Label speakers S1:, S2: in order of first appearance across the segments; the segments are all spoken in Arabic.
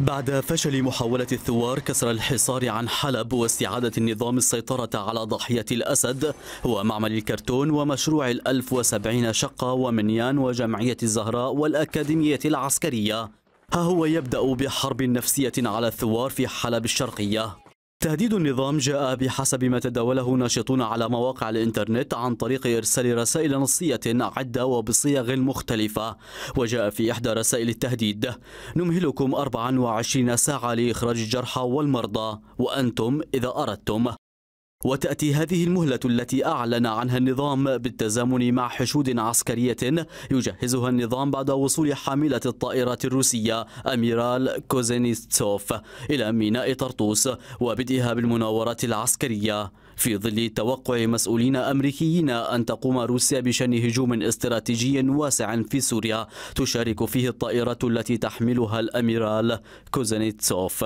S1: بعد فشل محاولة الثوار كسر الحصار عن حلب واستعادة النظام السيطرة على ضاحية الأسد ومعمل الكرتون ومشروع الألف وسبعين شقة ومنيان وجمعية الزهراء والأكاديمية العسكرية ها هو يبدأ بحرب نفسية على الثوار في حلب الشرقية تهديد النظام جاء بحسب ما تداوله ناشطون على مواقع الإنترنت عن طريق إرسال رسائل نصية عدة وبصيغ مختلفة وجاء في إحدى رسائل التهديد نمهلكم 24 ساعة لإخراج الجرحى والمرضى وأنتم إذا أردتم وتأتي هذه المهلة التي أعلن عنها النظام بالتزامن مع حشود عسكرية يجهزها النظام بعد وصول حاملة الطائرات الروسية أميرال كوزينيتسوف إلى ميناء طرطوس وبدئها بالمناورات العسكرية في ظل توقع مسؤولين أمريكيين أن تقوم روسيا بشن هجوم استراتيجي واسع في سوريا تشارك فيه الطائرات التي تحملها الأميرال كوزينيتسوف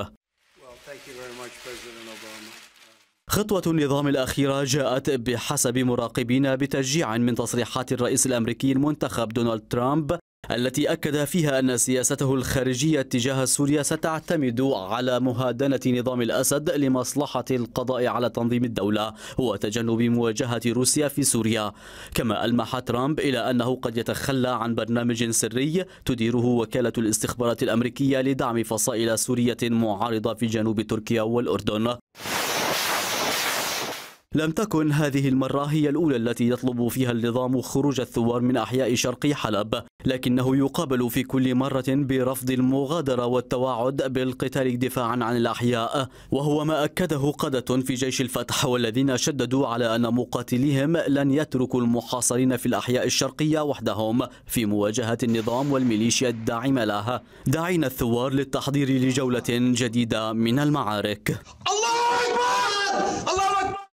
S1: خطوة النظام الأخيرة جاءت بحسب مراقبين بتشجيع من تصريحات الرئيس الأمريكي المنتخب دونالد ترامب التي أكد فيها أن سياسته الخارجية تجاه سوريا ستعتمد على مهادنة نظام الأسد لمصلحة القضاء على تنظيم الدولة وتجنب مواجهة روسيا في سوريا كما ألمح ترامب إلى أنه قد يتخلى عن برنامج سري تديره وكالة الاستخبارات الأمريكية لدعم فصائل سورية معارضة في جنوب تركيا والأردن لم تكن هذه المرة هي الأولى التي يطلب فيها النظام خروج الثوار من أحياء شرق حلب لكنه يقابل في كل مرة برفض المغادرة والتواعد بالقتال دفاعا عن الأحياء وهو ما أكده قادة في جيش الفتح والذين شددوا على أن مقاتليهم لن يتركوا المحاصرين في الأحياء الشرقية وحدهم في مواجهة النظام والميليشيا الداعمة له داعين الثوار للتحضير لجولة جديدة من المعارك الله أكبر! الله